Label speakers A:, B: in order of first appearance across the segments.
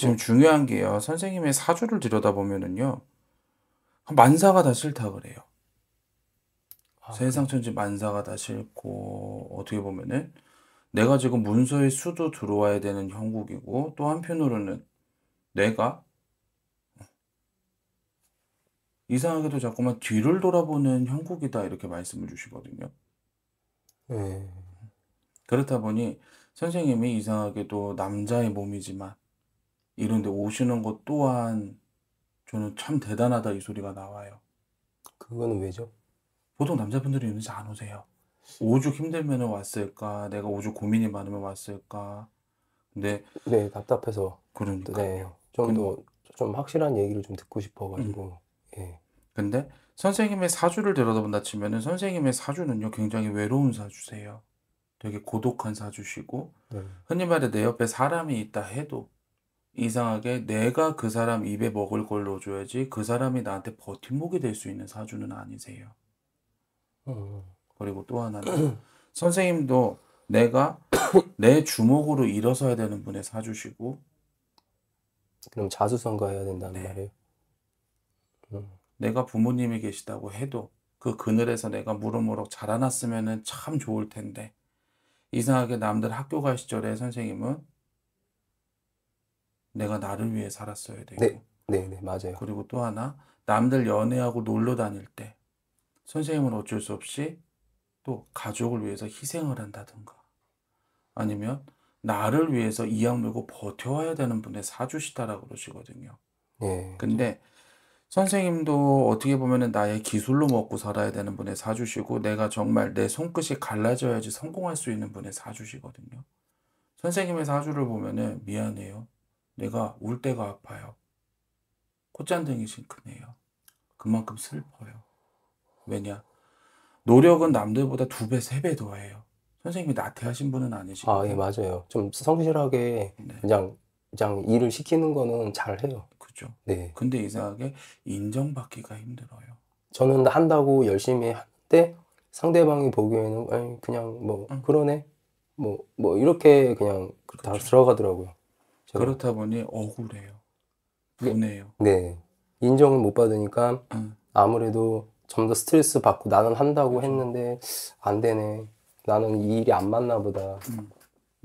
A: 지금 네. 중요한 게요. 선생님의 사주를 들여다보면은요. 만사가 다 싫다 그래요. 아, 세상 천지 만사가 다 싫고 어떻게 보면은 내가 지금 문서의 수도 들어와야 되는 형국이고 또 한편으로는 내가 어, 이상하게도 자꾸만 뒤를 돌아보는 형국이다 이렇게 말씀을 주시거든요. 음. 그렇다 보니 선생님이 이상하게도 남자의 몸이지만 이런데 오시는 것 또한 저는 참 대단하다 이 소리가 나와요. 그거 왜죠? 보통 남자분들이 이런지 안 오세요. 오죽 힘들면 왔을까? 내가 오죽 고민이 많으면 왔을까? 근데 네 답답해서 그러니까 네, 좀더 좀 확실한 얘기를 좀 듣고 싶어가지고 음. 예. 근데 선생님의 사주를 들여다본다 치면은 선생님의 사주는요 굉장히 외로운 사주세요. 되게 고독한 사주시고 네. 흔히 말해 내 옆에 사람이 있다 해도 이상하게 내가 그 사람 입에 먹을 걸 넣어줘야지 그 사람이 나한테 버팀목이 될 수 있는 사주는 아니세요. 어. 그리고 또 하나는 선생님도 내가 내 주먹으로 일어서야 되는 분의 사주시고 그럼 자수성가해야 된다는 네. 말이에요. 음. 내가 부모님이 계시다고 해도 그 그늘에서 내가 무럭무럭 자라났으면 참 좋을 텐데 이상하게 남들 학교 갈 시절에 선생님은 내가 나를 위해 살았어야 되고. 네, 네, 네 맞아요. 그리고 또 하나 남들 연애하고 놀러 다닐 때 선생님은 어쩔 수 없이 또 가족을 위해서 희생을 한다든가 아니면 나를 위해서 이 악물고 버텨와야 되는 분의 사주시다라고 그러시거든요. 네. 근데 선생님도 어떻게 보면은 나의 기술로 먹고 살아야 되는 분의 사주시고 내가 정말 내 손끝이 갈라져야지 성공할 수 있는 분의 사주시거든요. 선생님의 사주를 보면은 미안해요. 내가 울 때가 아파요. 콧잔등이 싱크네요. 그만큼 슬퍼요. 왜냐? 노력은 남들보다 두 배, 세 배 더 해요. 선생님이 나태하신
B: 분은 아니시고. 아, 예, 맞아요. 좀 성실하게 네.
A: 그냥, 그냥 일을
B: 시키는 거는 잘 해요. 그죠. 네. 근데 이상하게 인정받기가 힘들어요. 저는 한다고 열심히 할 때 상대방이 보기에는 그냥 뭐, 응. 그러네. 뭐, 뭐, 이렇게 그냥 그렇죠. 다 들어가더라고요. 제가. 그렇죠. 그렇다
A: 보니 억울해요. 보내요. 네.
B: 네. 인정을 못 받으니까 음. 아무래도 좀 더 스트레스 받고 나는 한다고 그렇죠. 했는데 안 되네. 나는 이 일이 안 맞나 보다. 음.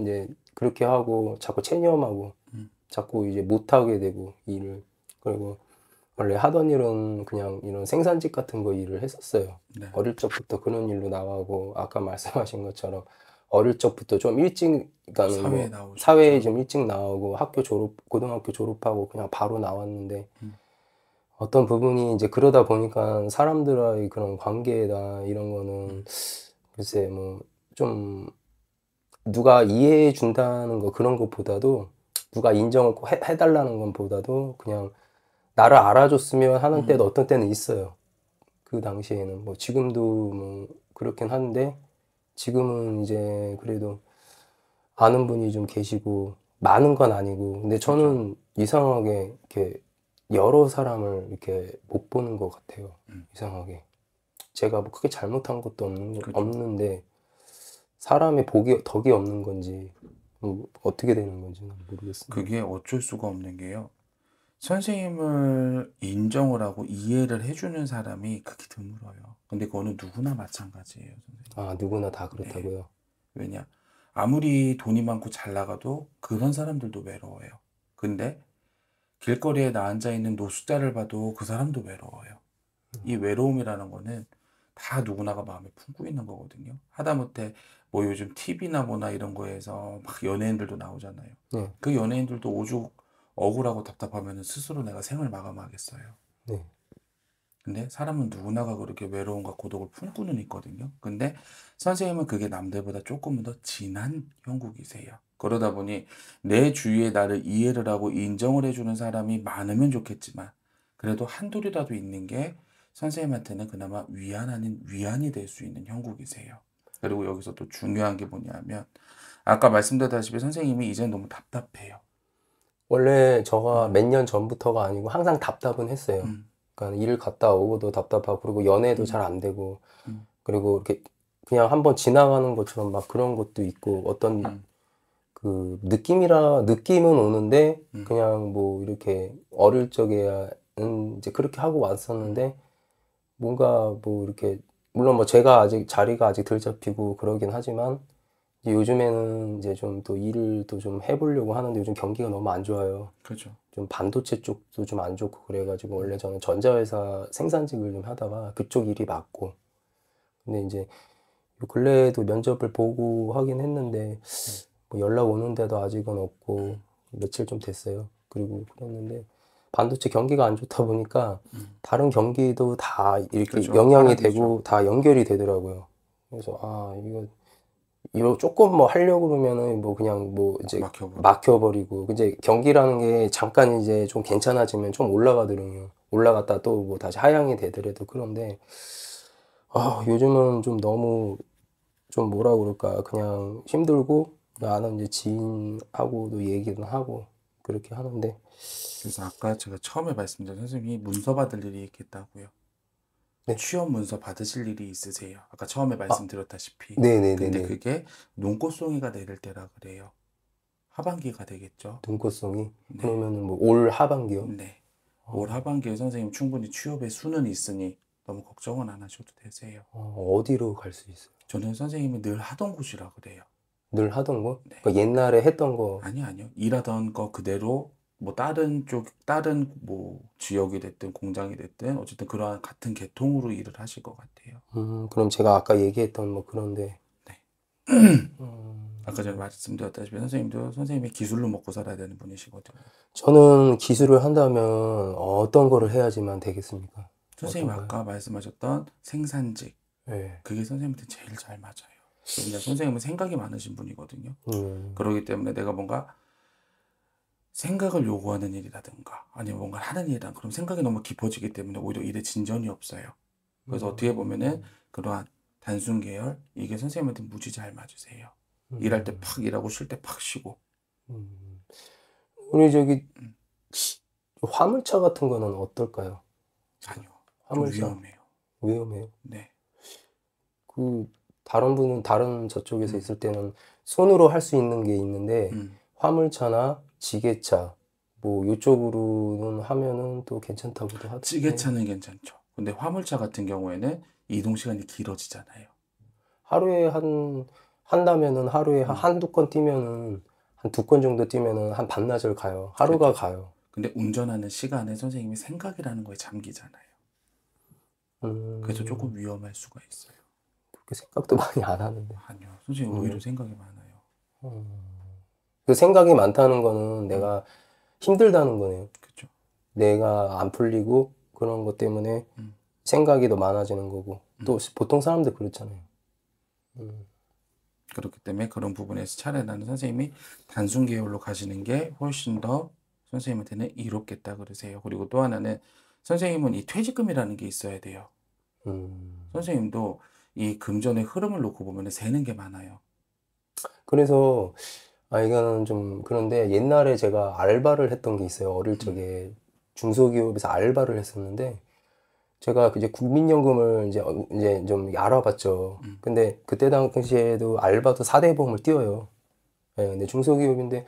B: 이제 그렇게 하고 자꾸 체념하고 음. 자꾸 이제 못 하게 되고 일을 그리고 원래 하던 일은 그냥 이런 생산직 같은 거 일을 했었어요. 네. 어릴 적부터 그런 일로 나가고 아까 말씀하신 것처럼 어릴 적부터 좀 일찍 그러니까 사회에, 뭐 사회에 좀 일찍 나오고 학교 졸업 고등학교 졸업하고 그냥 바로 나왔는데 음. 어떤 부분이 이제 그러다 보니까 사람들의 그런 관계다 이런 거는 음. 글쎄 뭐 좀 누가 이해해 준다는 거 그런 것보다도 누가 인정을 꼭 해, 해달라는 것보다도 그냥 나를 알아줬으면 하는 음. 때도 어떤 때는 있어요. 그 당시에는 뭐 지금도 뭐 그렇긴 한데 지금은 이제 그래도 아는 분이 좀 계시고 많은 건 아니고 근데 저는 그렇죠. 이상하게 이렇게 여러 사람을 이렇게 못 보는 것 같아요. 음. 이상하게 제가 뭐 크게 잘못한 것도 없는 그렇죠. 없는데 사람의 복이 덕이
A: 없는 건지 뭐 어떻게 되는 건지는 모르겠어요. 그게 어쩔 수가 없는 게요. 선생님을 인정을 하고 이해를 해주는 사람이 그게 드물어요. 근데 그거는 누구나 마찬가지예요. 선생님. 아, 누구나 다 네. 그렇다고요? 네. 왜냐? 아무리 돈이 많고 잘 나가도 그런 사람들도 외로워요. 근데 길거리에 나 앉아 있는 노숙자를 봐도 그 사람도 외로워요. 음. 이 외로움이라는 거는 다 누구나가 마음에 품고 있는 거거든요. 하다못해 뭐 요즘 TV나 뭐나 이런 거에서 막 연예인들도 나오잖아요. 네. 그 연예인들도 오죽 억울하고 답답하면 스스로 내가 생을 마감하겠어요. 네. 근데 사람은 누구나가 그렇게 외로움과 고독을 품고는 있거든요. 근데 선생님은 그게 남들보다 조금더 진한 형국이세요. 그러다 보니 내 주위에 나를 이해를 하고 인정을 해주는 사람이 많으면 좋겠지만 그래도 한둘이라도 있는 게 선생님한테는 그나마 위안 아닌 위안이 될 수 있는 형국이세요. 그리고 여기서 또 중요한 게 뭐냐면 아까 말씀드렸다시피 선생님이 이제 너무 답답해요. 원래 저가 몇
B: 년 전부터가 아니고 항상 답답은 했어요. 음. 그러니까 일 갔다 오고도 답답하고 그리고 연애도 음. 잘안 되고 음. 그리고 이렇게 그냥 한번 지나가는 것처럼 막 그런 것도 있고 어떤 음. 그 느낌이라 느낌은 오는데 음. 그냥 뭐 이렇게 어릴 적에는 이제 그렇게 하고 왔었는데 뭔가 뭐 이렇게 물론 뭐 제가 아직 자리가 아직 덜 잡히고 그러긴 하지만 요즘에는 이제 좀 또 일을 또좀 해보려고 하는데 요즘 경기가 너무 안 좋아요. 그렇죠. 좀 반도체 쪽도 좀 안 좋고 그래가지고 원래 저는 전자회사 생산직을 좀 하다가 그쪽 일이 맞고 근데 이제 근래에도 면접을 보고 하긴 했는데 뭐 연락 오는데도 아직은 없고 며칠 좀 됐어요. 그리고 그랬는데 반도체 경기가 안 좋다 보니까 음. 다른 경기도 다 이렇게 그렇죠. 영향이 되고 다 연결이 되더라고요. 그래서 아 이거 이거 조금 뭐 하려고 그러면은 뭐 그냥 뭐 이제 막혀버리고. 막혀버리고 이제 경기라는 게 잠깐 이제 좀 괜찮아지면 좀 올라가더라고요. 올라갔다 또 뭐 다시 하향이 되더라도 그런데 아 요즘은 좀 너무 좀 뭐라 그럴까 그냥 힘들고
A: 나는 이제 지인하고도 얘기는 하고 그렇게 하는데 그래서 아까 제가 처음에 말씀드린 선생님이 문서 받을 일이 있겠다고요. 네. 취업 문서 받으실 일이 있으세요? 아까 처음에 아. 말씀드렸다시피. 아, 네네네. 근데 그게 눈꽃송이가 내릴 때라 그래요. 하반기가 되겠죠. 눈꽃송이. 네. 그러면 뭐올 하반기요? 네. 아. 올 하반기에 선생님 충분히 취업의 수는 있으니 너무 걱정은 안 하셔도 되세요. 아, 어, 디로 갈 수 있어요? 저는 선생님이 늘 하던 곳이라 그래요. 늘 하던 거? 네. 그러니까 옛날에 했던 거? 아니 아니요. 일하던 거 그대로 뭐 다른 쪽 다른 뭐 지역이 됐든 공장이 됐든 어쨌든 그러한 같은 계통으로 일을 하실 것 같아요.
B: 음 그럼 제가 아까 얘기했던 뭐 그런데 네.
A: 음... 아까 전에 말씀드렸다시피 선생님도 선생님이 기술로 먹고 살아야 되는 분이시거든요.
B: 저는 기술을 한다면 어떤 거를 해야지만 되겠습니까?
A: 선생님 아까 말씀하셨던 생산직 네. 그게 선생님한테 제일 잘 맞아요. 선생님은 생각이 많으신 분이거든요. 음. 그러기 때문에 내가 뭔가 생각을 요구하는 일이라든가 아니면 뭔가 를 하는 일이란 그럼 생각이 너무 깊어지기 때문에 오히려 일에 진전이 없어요. 그래서 음. 어떻게 보면은 그러한 단순 계열 이게 선생님한테 무지 잘 맞으세요. 음. 일할 때 팍 일하고 쉴 때 팍 쉬고. 음.
B: 우리 저기 음. 화물차 같은 거는 어떨까요?
A: 아니요. 화물차
B: 위험해요. 위험해요. 네. 그 다른 분은 다른 저쪽에서 음. 있을 때는 손으로 할 수 있는 게 있는데 음. 화물차나 지게차 뭐 이쪽으로는 하면은 또 괜찮다고도
A: 하죠. 지게차는 괜찮죠. 근데 화물차 같은 경우에는 이동 시간이 길어지잖아요.
B: 하루에 한 한다면은 하루에 음. 한두 건 뛰면은 한 두 건 정도 뛰면은 한 반나절 가요. 하루가 그렇죠. 가요.
A: 근데 운전하는 시간에 선생님이 생각이라는 거에 잠기잖아요. 음... 그래서 조금 위험할 수가 있어요.
B: 그렇게 생각도 많이 안 하는데.
A: 아니요. 선생님 오히려 음. 생각이 많아요.
B: 음. 그 생각이 많다는 거는 음. 내가 힘들다는 거네요. 그렇죠. 내가 안 풀리고 그런 것 때문에 음. 생각이 더 많아지는 거고
A: 음. 또 보통 사람들 그렇잖아요. 음. 그렇기 때문에 그런 부분에서 차라 나는 선생님이 단순 계열로 가시는 게 훨씬 더 선생님한테는 이롭겠다 그러세요. 그리고 또 하나는 선생님은 이 퇴직금이라는 게 있어야 돼요. 음. 선생님도 이 금전의 흐름을 놓고 보면 세는 게 많아요.
B: 그래서 아, 이거는 좀 그런데 옛날에 제가 알바를 했던 게 있어요. 어릴 음. 적에 중소기업에서 알바를 했었는데 제가 이제 국민연금을 이제 어, 이제 좀 알아봤죠. 음. 근데 그때 당시에도 알바도 사대 보험을 띄어요. 예, 네, 근데 중소기업인데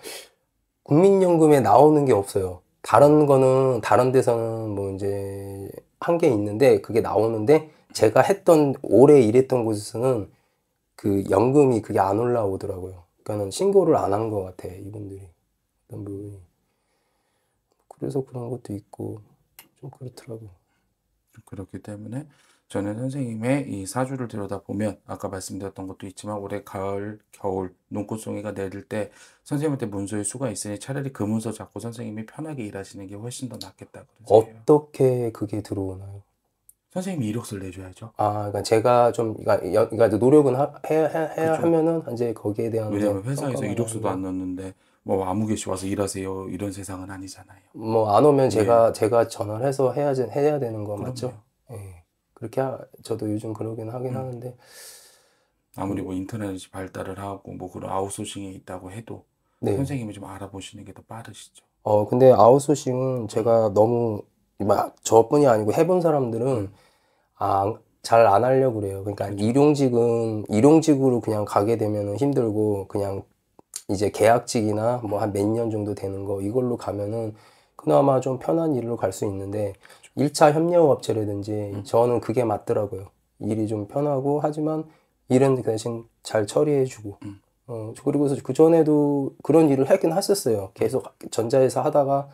B: 국민연금에 나오는 게 없어요. 다른 거는 다른 데서는 뭐 이제 한 게 있는데 그게 나오는데 제가 했던 오래 일했던 곳에서는 그 연금이 그게 안 올라오더라고요. 그러니까는 신고를 안 한 것 같아 이분들이 어떤 부분이 그래서 그런 것도 있고 좀 그렇더라고
A: 그렇기 때문에 저는 선생님의 이 사주를 들여다보면 아까 말씀드렸던 것도 있지만 올해 가을 겨울 눈꽃송이가 내릴 때 선생님한테 문서의 수가 있으니 차라리 그 문서 잡고 선생님이 편하게 일하시는 게 훨씬 더 낫겠다
B: 그러세요. 어떻게 그게 들어오나요?
A: 선생님이 이력서를 내줘야죠. 아, 그러니까 제가 좀, 그러니까, 그러니까 노력은
B: 해야, 해야 하면은 이제 거기에 대한. 왜냐면 회사에서 이력서도
A: 안넣는데뭐 아무 개시 와서 일하세요 이런 세상은 아니잖아요. 뭐 안 오면 네. 제가 네. 제가 전화를
B: 해서 해야지 해야 되는 거 그럼요. 맞죠? 예. 네. 그렇게 하, 저도 요즘 그러긴 하긴 음. 하는데
A: 아무리 뭐 인터넷이 발달을 하고 뭐 그런 아웃소싱에 있다고 해도 네. 선생님이 좀 알아보시는 게 더 빠르시죠.
B: 어 근데 아웃소싱은 제가 너무 막 저뿐이 아니고 해본 사람들은 아, 잘안 하려고 그래요. 그러니까 일용직은 일용직으로 그냥 가게 되면 힘들고 그냥 이제 계약직이나 뭐 한 몇 년 정도 되는 거 이걸로 가면은 그나마 좀 편한 일로 갈 수 있는데 일차 협력업체라든지 음. 저는 그게 맞더라고요. 일이 좀 편하고 하지만 일은 그 대신 잘 처리해주고 음. 어, 그리고 그전에도 그런 일을 하긴 했었어요. 계속 전자회사 하다가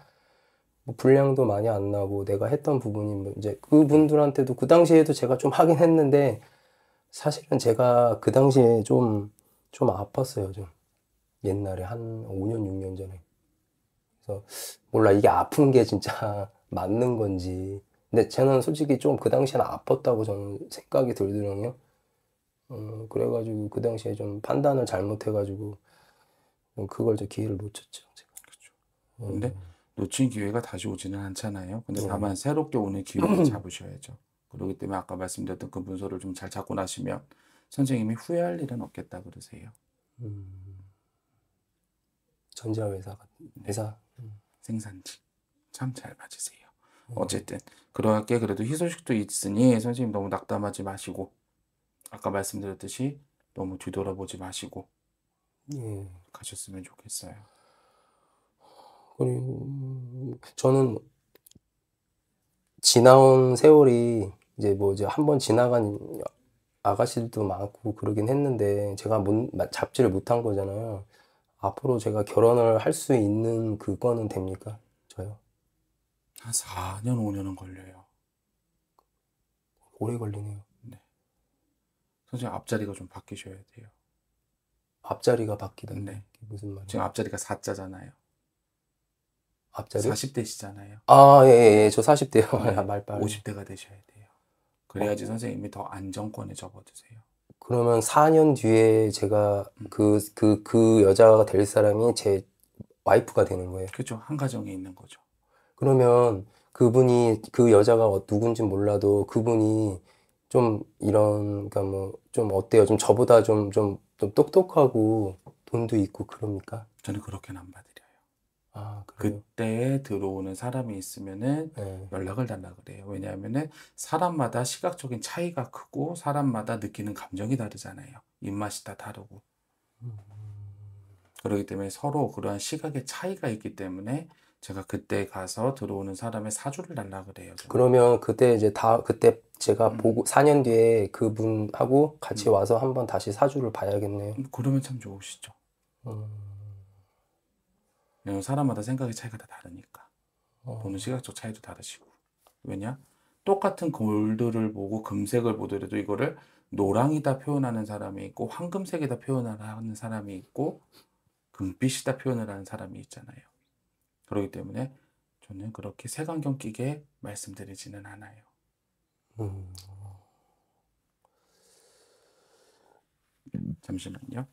B: 불량도 뭐 많이 안 나고 내가 했던 부분이 뭐 이제 그분들한테도 그 당시에도 제가 좀 하긴 했는데 사실은 제가 그 당시에 좀 좀 아팠어요 좀 옛날에 한 5년 6년 전에 그래서 몰라 이게 아픈 게 진짜 맞는 건지 근데 저는 솔직히 좀 그 당시에는 아팠다고 저는 생각이 들더라고요 음, 그래가지고 그 당시에 좀 판단을 잘못해가지고 그걸 저 기회를 놓쳤죠 제가. 그렇죠.
A: 근데 음. 놓친 기회가 다시 오지는 않잖아요. 근데 네. 다만 새롭게 오는 기회를 잡으셔야죠. 그렇기 때문에 아까 말씀드렸던 그 문서를 좀 잘 잡고 나시면 선생님이 후회할 일은 없겠다 그러세요. 음. 전자 회사 네. 회사 음. 생산지 참잘 맞으세요. 음. 어쨌든 그러게 그래도 희소식도 있으니 선생님 너무 낙담하지 마시고 아까 말씀드렸듯이 너무 뒤돌아보지 마시고 예. 가셨으면 좋겠어요.
B: 그리고 저는 지나온 세월이 이제 뭐 이제 한 번 지나간 아가씨들도 많고 그러긴 했는데 제가 못, 잡지를 못한 거잖아요. 앞으로 제가 결혼을 할 수 있는 그거는 됩니까?
A: 저요? 한 4년, 5년은 걸려요. 오래 걸리네요. 네. 선생님 앞자리가 좀 바뀌셔야 돼요. 앞자리가 바뀌다. 네. 무슨 말이에요? 지금 앞자리가 4자잖아요. 앞자리 40대시잖아요. 아, 예, 예. 예. 저 40대요. 네. 아, 말빨. 50대가 되셔야 돼요. 그래야지 어. 선생님이 더 안정권에 접어드세요.
B: 그러면 4년 뒤에 제가 음. 그, 그, 그 여자가 될 사람이 제 와이프가 되는 거예요. 그죠. 한 가정에 있는 거죠. 그러면 그분이, 그 여자가 어, 누군진 몰라도 그분이 좀 이런, 그니까 뭐, 좀 어때요? 좀 저보다 좀, 좀, 좀 똑똑하고 돈도
A: 있고 그럽니까? 저는 그렇게는 안 받아요. 아, 그때 들어오는 사람이 있으면은 네. 연락을 달라 그래요. 왜냐하면은 사람마다 시각적인 차이가 크고 사람마다 느끼는 감정이 다르잖아요. 입맛이 다 다르고. 음. 그렇기 때문에 서로 그러한 시각의 차이가 있기 때문에 제가 그때 가서 들어오는 사람의 사주를 달라 그래요.
B: 저는. 그러면 그때 이제 다 그때 제가 음. 보고 4년 뒤에 그분하고 같이 음. 와서 한번 다시 사주를 봐야겠네요. 음, 그러면 참 좋으시죠.
A: 음. 사람마다 생각의 차이가 다 다르니까. 어. 보는 시각적 차이도 다르시고. 왜냐? 똑같은 골드를 보고 금색을 보더라도 이거를 노랑이다 표현하는 사람이 있고 황금색이다 표현하는 사람이 있고 금빛이다 표현을 하는 사람이 있잖아요. 그렇기 때문에 저는 그렇게 색안경 끼게 말씀드리지는 않아요. 음. 잠시만요.